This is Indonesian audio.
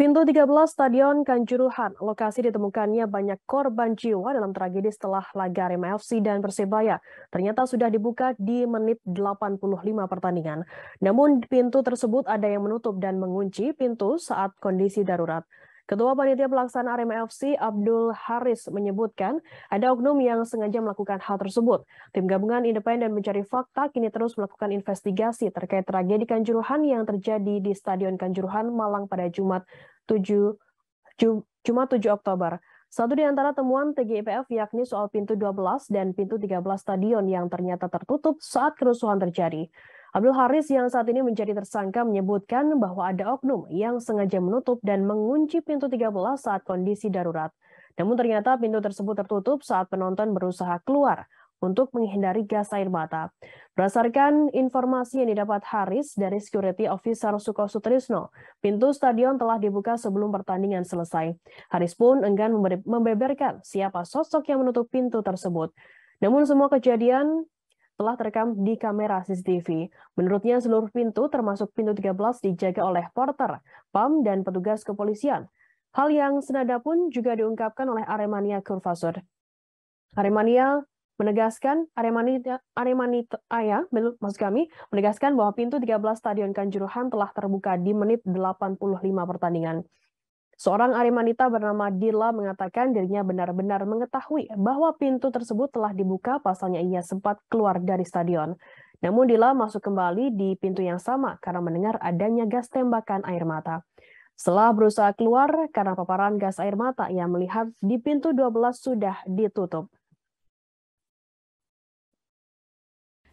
Pintu 13 Stadion Kanjuruhan, lokasi ditemukannya banyak korban jiwa dalam tragedi setelah laga Arema FC dan Persebaya. Ternyata sudah dibuka di menit 85 pertandingan. Namun pintu tersebut ada yang menutup dan mengunci pintu saat kondisi darurat. Ketua Panitia Pelaksana Arema FC Abdul Haris menyebutkan ada oknum yang sengaja melakukan hal tersebut. Tim gabungan independen mencari fakta kini terus melakukan investigasi terkait tragedi Kanjuruhan yang terjadi di Stadion Kanjuruhan Malang pada Jumat 7 cuma 7 Oktober. Satu di antara temuan TGIPF yakni soal pintu 12 dan pintu 13 stadion yang ternyata tertutup saat kerusuhan terjadi. Abdul Haris yang saat ini menjadi tersangka menyebutkan bahwa ada oknum yang sengaja menutup dan mengunci pintu 13 saat kondisi darurat. Namun ternyata pintu tersebut tertutup saat penonton berusaha keluar untuk menghindari gas air mata. Berdasarkan informasi yang didapat Haris dari Security Officer Suko Sutrisno, pintu stadion telah dibuka sebelum pertandingan selesai. Haris pun enggan membeberkan siapa sosok yang menutup pintu tersebut. Namun semua kejadian telah terekam di kamera CCTV. Menurutnya seluruh pintu termasuk pintu 13 dijaga oleh porter, PAM, dan petugas kepolisian. Hal yang senada pun juga diungkapkan oleh Aremania Kurvasur. Aremania menegaskan Aremania Aremania Aya maksud kami menegaskan bahwa pintu 13 Stadion Kanjuruhan telah terbuka di menit 85 pertandingan. Seorang Aremanita bernama Dila mengatakan dirinya benar-benar mengetahui bahwa pintu tersebut telah dibuka pasalnya ia sempat keluar dari stadion. Namun Dila masuk kembali di pintu yang sama karena mendengar adanya gas tembakan air mata. Setelah berusaha keluar karena paparan gas air mata, ia melihat di pintu 12 sudah ditutup.